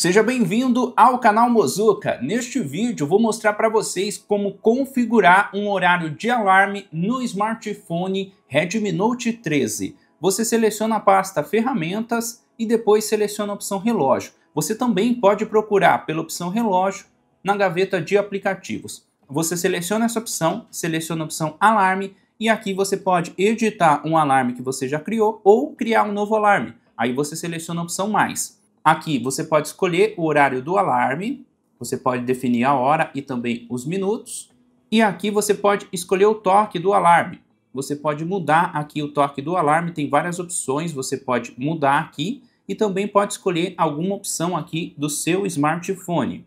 Seja bem-vindo ao canal Mozuka. Neste vídeo vou mostrar para vocês como configurar um horário de alarme no smartphone Redmi Note 13. Você seleciona a pasta ferramentas e depois seleciona a opção relógio. Você também pode procurar pela opção relógio na gaveta de aplicativos. Você seleciona essa opção, seleciona a opção alarme e aqui você pode editar um alarme que você já criou ou criar um novo alarme. Aí você seleciona a opção mais. Aqui você pode escolher o horário do alarme, você pode definir a hora e também os minutos. E aqui você pode escolher o toque do alarme. Você pode mudar aqui o toque do alarme, tem várias opções, você pode mudar aqui e também pode escolher alguma opção aqui do seu smartphone.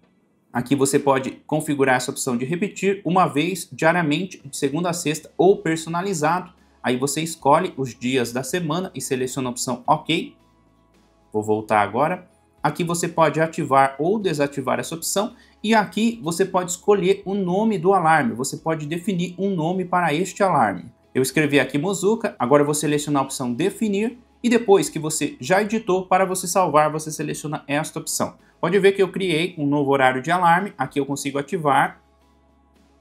Aqui você pode configurar essa opção de repetir uma vez diariamente, de segunda a sexta ou personalizado. Aí você escolhe os dias da semana e seleciona a opção OK Vou voltar agora. Aqui você pode ativar ou desativar essa opção e aqui você pode escolher o nome do alarme. Você pode definir um nome para este alarme. Eu escrevi aqui Mozuka, agora vou selecionar a opção definir e depois que você já editou, para você salvar, você seleciona esta opção. Pode ver que eu criei um novo horário de alarme, aqui eu consigo ativar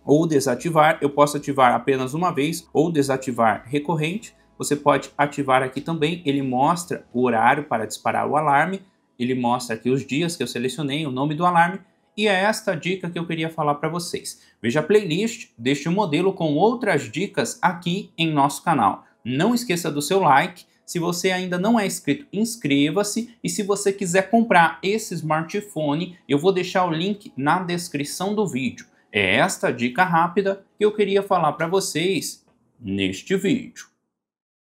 ou desativar. Eu posso ativar apenas uma vez ou desativar recorrente. Você pode ativar aqui também, ele mostra o horário para disparar o alarme, ele mostra aqui os dias que eu selecionei, o nome do alarme, e é esta dica que eu queria falar para vocês. Veja a playlist deste modelo com outras dicas aqui em nosso canal. Não esqueça do seu like, se você ainda não é inscrito, inscreva-se. E se você quiser comprar esse smartphone, eu vou deixar o link na descrição do vídeo. É esta dica rápida que eu queria falar para vocês neste vídeo.